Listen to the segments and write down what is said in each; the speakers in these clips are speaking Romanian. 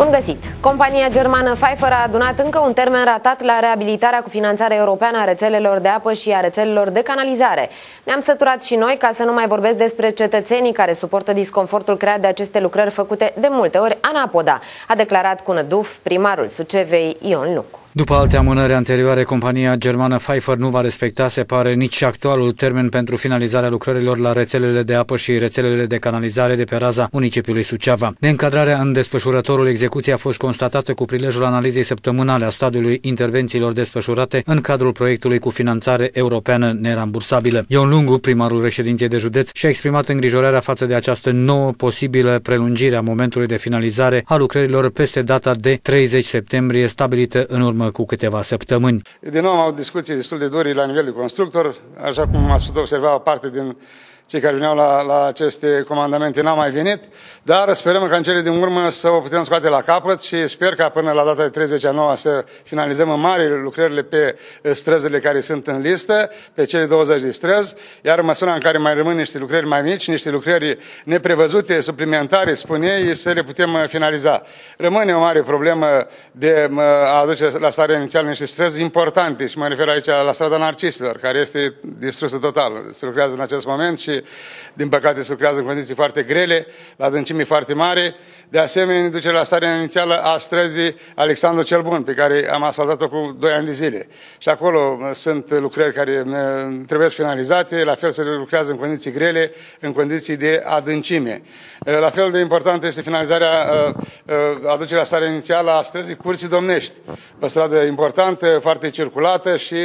Bun găsit! Compania germană Pfeiffer a adunat încă un termen ratat la reabilitarea cu finanțare europeană a rețelelor de apă și a rețelelor de canalizare. Ne-am săturat și noi ca să nu mai vorbesc despre cetățenii care suportă disconfortul creat de aceste lucrări făcute de multe ori anapoda, a declarat cu năduf primarul Sucevei Ion Lucu. După alte amânări anterioare, compania germană Pfeiffer nu va respecta, se pare, nici actualul termen pentru finalizarea lucrărilor la rețelele de apă și rețelele de canalizare de pe raza municipiului Suceava. Neîncadrarea în desfășurătorul execuției a fost constatată cu prilejul analizei săptămânale a stadiului intervențiilor desfășurate în cadrul proiectului cu finanțare europeană nerambursabilă. Ion Lungu, primarul reședinței de județ, și-a exprimat îngrijorarea față de această nouă posibilă prelungire a momentului de finalizare a lucrărilor peste data de 30 septembrie stabilită în urmă urmă cu câteva săptămâni. Din nou am avut discuții destul de dure la nivelul constructor, așa cum ați putut observa o parte din cei care veneau la, la aceste comandamente n-au mai venit, dar sperăm că în cele din urmă să o putem scoate la capăt și sper ca până la data de 30 a să finalizăm în mare lucrările pe eh, străzile care sunt în listă, pe cele 20 de străzi, iar în măsura în care mai rămân niște lucrări mai mici, niște lucrări neprevăzute, suplimentare, spun ei, să le putem eh, finaliza. Rămâne o mare problemă de a aduce la starea inițială niște străzi importante și mă refer aici la strada Narcisilor, care este distrusă total. Se lucrează în acest moment și din păcate, se lucrează în condiții foarte grele, la adâncimi foarte mare. De asemenea, ne duce la starea inițială a străzii Alexandru cel Bun, pe care am asfaltat-o cu 2 ani de zile. Și acolo uh, sunt lucrări care uh, trebuie finalizate, la fel se lucrează în condiții grele, în condiții de adâncime. Uh, la fel de important este finalizarea, aducerea starea inițială a străzii Curții Domnești, o stradă importantă, foarte circulată și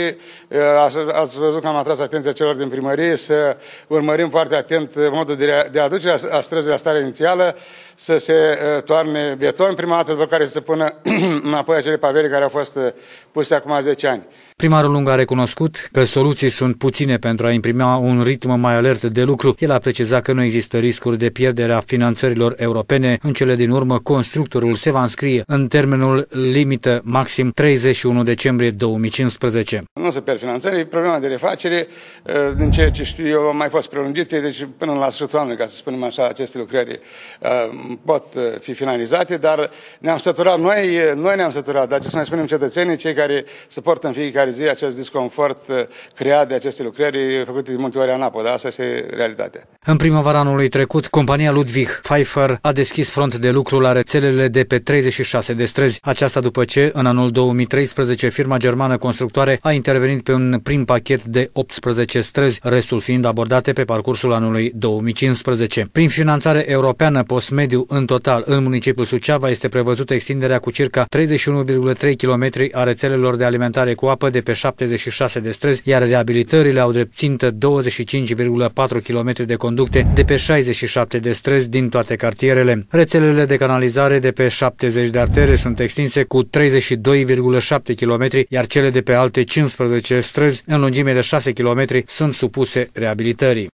ați văzut că am atras atenția celor din primărie să urmărim urmărim foarte atent modul de, de aducere a străzii la stare inițială, să se uh, toarne beton prima dată, după care să se pună înapoi acele pavele care au fost uh, puse acum 10 ani. Primarul Lung a recunoscut că soluții sunt puține pentru a imprima un ritm mai alert de lucru. El a precizat că nu există riscuri de pierdere a finanțărilor europene. În cele din urmă, constructorul se va înscrie în termenul limită maxim 31 decembrie 2015. Nu se pierd finanțări, problema de refacere, uh, din ceea ce știu eu, mai fost prelungite, deci până la sfârșitul anului, ca să spunem așa, aceste lucrări uh, pot fi finalizate, dar ne-am săturat noi noi ne-am săturat, dar ce să mai spunem cetățenii, cei care suportă în fiecare zi acest disconfort uh, creat de aceste lucrări făcute de multe ori în apă, dar asta este realitatea. În primăvara anului trecut, compania Ludwig Pfeiffer a deschis front de lucru la rețelele de pe 36 de străzi. Aceasta după ce, în anul 2013, firma germană constructoare a intervenit pe un prim pachet de 18 străzi, restul fiind abordate pe parcursul anului 2015. Prin finanțare europeană post-mediu, în total în municipiul Suceava este prevăzută extinderea cu circa circa 31,3 km a rețelelor de alimentare cu apă de pe 76 de străzi, iar reabilitările au drept țintă 25,4 km de conducte de pe 67 de străzi din toate cartierele. Rețelele de canalizare de pe 70 de artere sunt extinse cu 32,7 km, iar cele de pe alte 15 străzi, în lungime de 6 km, sunt supuse reabilitării.